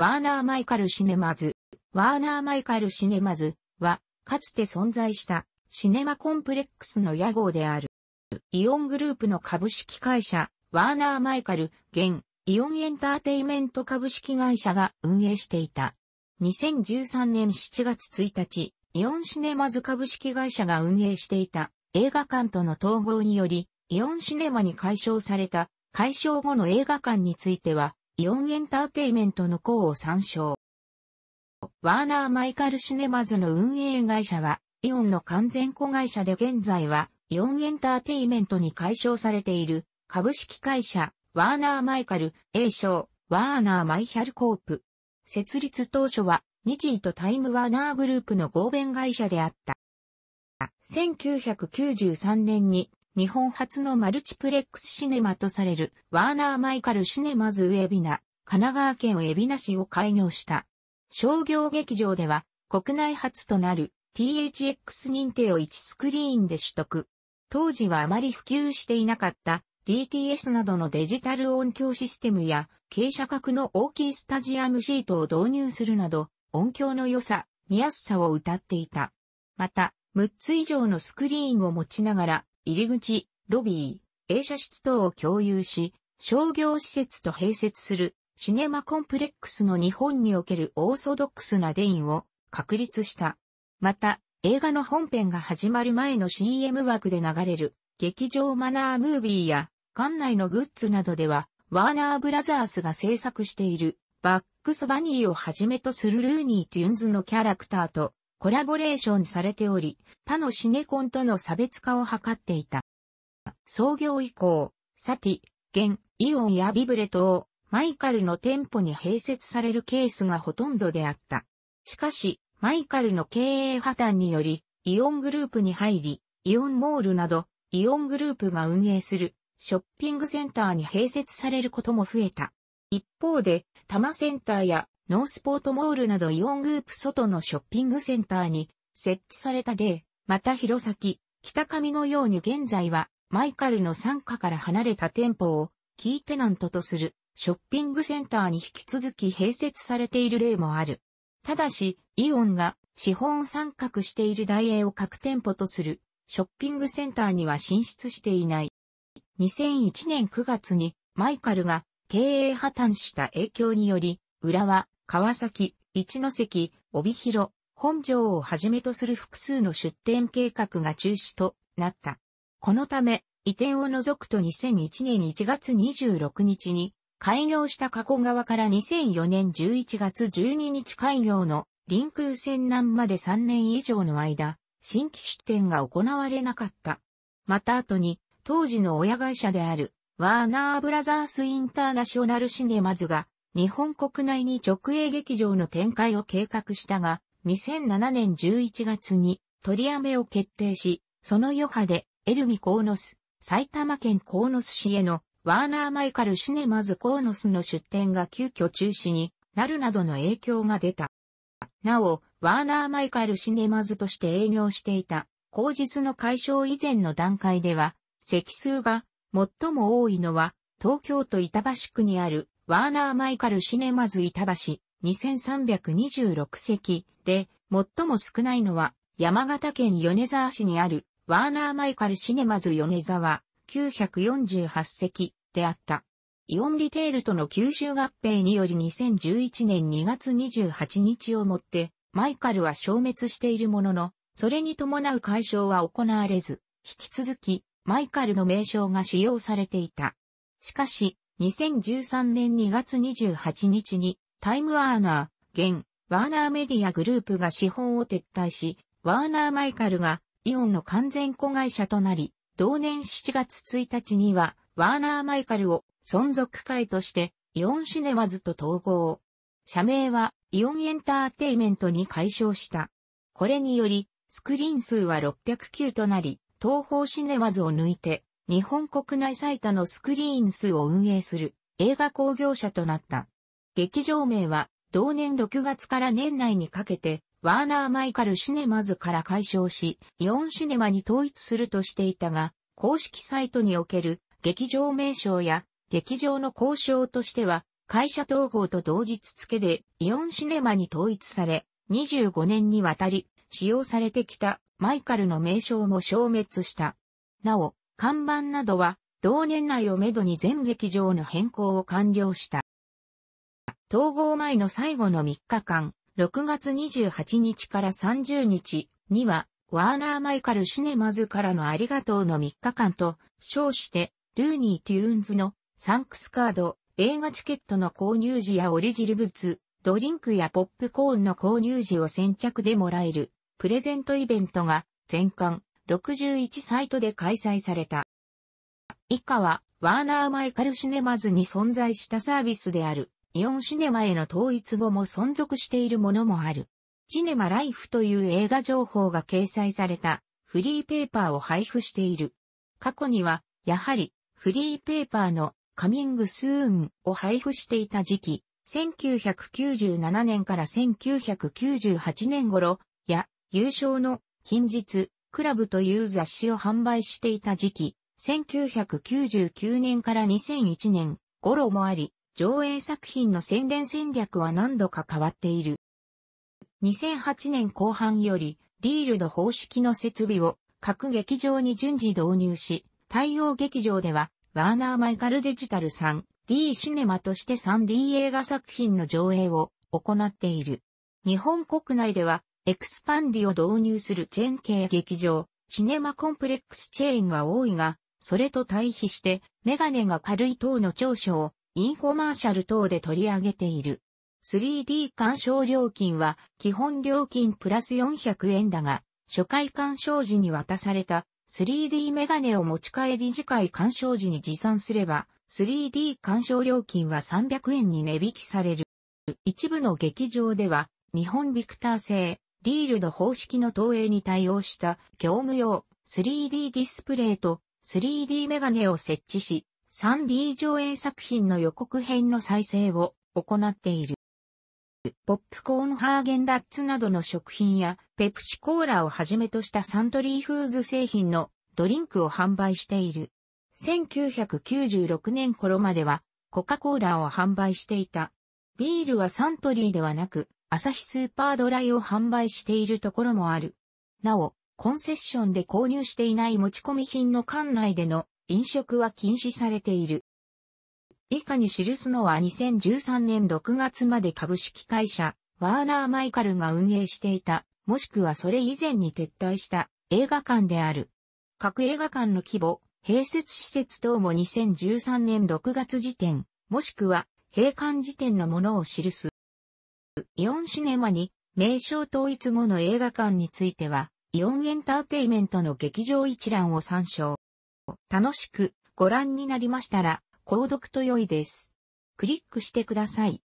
ワーナー・マイカル・シネマズ。ワーナー・マイカル・シネマズは、かつて存在したシネマコンプレックスの屋号である。イオングループの株式会社、ワーナー・マイカル、現、イオンエンターテイメント株式会社が運営していた。2013年7月1日、イオンシネマズ株式会社が運営していた映画館との統合により、イオンシネマに解消された解消後の映画館については、イオンエンターテイメントの項を参照。ワーナー・マイカル・シネマズの運営会社は、イオンの完全子会社で現在は、イオンエンターテイメントに解消されている、株式会社、ワーナー・マイカル、A 賞、ワーナー・マイヒャル・コープ。設立当初は、日時とタイムワーナーグループの合弁会社であった。1993年に日本初のマルチプレックスシネマとされるワーナー・マイカル・シネマズ・ウェビナ、神奈川県海老名市を開業した。商業劇場では国内初となる THX 認定を1スクリーンで取得。当時はあまり普及していなかった DTS などのデジタル音響システムや傾斜角の大きいスタジアムシートを導入するなど音響の良さ、見やすさを歌っていた。また、6つ以上のスクリーンを持ちながら入り口、ロビー、映写室等を共有し、商業施設と併設するシネマコンプレックスの日本におけるオーソドックスなデインを確立した。また、映画の本編が始まる前の CM 枠で流れる劇場マナームービーや館内のグッズなどでは、ワーナーブラザースが制作しているバックスバニーをはじめとするルーニー・トゥーンズのキャラクターとコラボレーションされており、他のシネコンとの差別化を図っていた。創業以降、サティ、ゲン、イオンやビブレトをマイカルの店舗に併設されるケースがほとんどであった。しかし、マイカルの経営破綻により、イオングループに入り、イオンモールなど、イオングループが運営するショッピングセンターに併設されることも増えた。一方で、多摩センターやノースポートモールなどイオングープ外のショッピングセンターに設置された例、また弘前、北上のように現在はマイカルの傘下から離れた店舗をキーテナントとするショッピングセンターに引き続き併設されている例もある。ただし、イオンが資本参画している大英を各店舗とするショッピングセンターには進出していない。2001年9月にマイカルが経営破綻した影響により、浦和、川崎、一関、帯広、本庄をはじめとする複数の出店計画が中止となった。このため、移転を除くと2001年1月26日に開業した加古川から2004年11月12日開業の臨空線南まで3年以上の間、新規出店が行われなかった。また後に、当時の親会社である、ワーナーブラザースインターナショナルシネマズが、日本国内に直営劇場の展開を計画したが、2007年11月に取りやめを決定し、その余波で、エルミコーノス、埼玉県コーノス市へのワーナーマイカルシネマズコーノスの出店が急遽中止になるなどの影響が出た。なお、ワーナーマイカルシネマズとして営業していた、口実の解消以前の段階では、席数が最も多いのは、東京都板橋区にあるワーナー・マイカル・シネマズ板橋、2326席で、最も少ないのは、山形県米沢市にある、ワーナー・マイカル・シネマズ米沢、948席であった。イオンリテールとの吸収合併により2011年2月28日をもって、マイカルは消滅しているものの、それに伴う解消は行われず、引き続き、マイカルの名称が使用されていた。しかし、2013年2月28日にタイムワーナー、現、ワーナーメディアグループが資本を撤退し、ワーナーマイカルがイオンの完全子会社となり、同年7月1日には、ワーナーマイカルを存続会として、イオンシネマズと統合。社名は、イオンエンターテイメントに解消した。これにより、スクリーン数は609となり、東方シネマズを抜いて、日本国内最多のスクリーン数を運営する映画興行者となった。劇場名は同年6月から年内にかけてワーナー・マイカル・シネマズから解消し、イオンシネマに統一するとしていたが、公式サイトにおける劇場名称や劇場の交渉としては、会社統合と同日付でイオンシネマに統一され、25年にわたり使用されてきたマイカルの名称も消滅した。なお、看板などは、同年内をめどに全劇場の変更を完了した。統合前の最後の3日間、6月28日から30日には、ワーナー・マイカル・シネマズからのありがとうの3日間と、称して、ルーニー・テゥューンズのサンクスカード、映画チケットの購入時やオリジルツ、ドリンクやポップコーンの購入時を先着でもらえる、プレゼントイベントが、全館、61サイトで開催された。以下は、ワーナーマイカルシネマズに存在したサービスである、イオンシネマへの統一後も存続しているものもある。シネマライフという映画情報が掲載されたフリーペーパーを配布している。過去には、やはりフリーペーパーのカミングスーンを配布していた時期、1997年から1998年頃や優勝の近日クラブという雑誌を販売していた時期、1999年から2001年頃もあり、上映作品の宣伝戦略は何度か変わっている。2008年後半より、リールド方式の設備を各劇場に順次導入し、対応劇場では、ワーナー・マイカルデジタル 3D シネマとして 3D 映画作品の上映を行っている。日本国内ではエクスパンディを導入するチェーン系劇場、シネマコンプレックスチェーンが多いが、それと対比して、メガネが軽い等の長所を、インフォマーシャル等で取り上げている。3D 鑑賞料金は、基本料金プラス400円だが、初回鑑賞時に渡された 3D メガネを持ち帰り次回鑑賞時に持参すれば、3D 鑑賞料金は300円に値引きされる。一部の劇場では、日本ビクター製、リールの方式の投影に対応した業務用 3D ディスプレイと 3D メガネを設置し、3D 上映作品の予告編の再生を行っている。ポップコーンハーゲンダッツなどの食品やペプチコーラをはじめとしたサントリーフーズ製品のドリンクを販売している。1996年頃まではコカ・コーラを販売していた。ビールはサントリーではなくアサヒスーパードライを販売しているところもある。なお、コンセッションで購入していない持ち込み品の館内での飲食は禁止されている。以下に記すのは2013年6月まで株式会社、ワーナー・マイカルが運営していた、もしくはそれ以前に撤退した映画館である。各映画館の規模、併設施設等も2013年6月時点、もしくは閉館時点のものを記す。イオンシネマに、名称統一後の映画館については、イオンエンターテイメントの劇場一覧を参照。楽しくご覧になりましたら、購読と良いです。クリックしてください。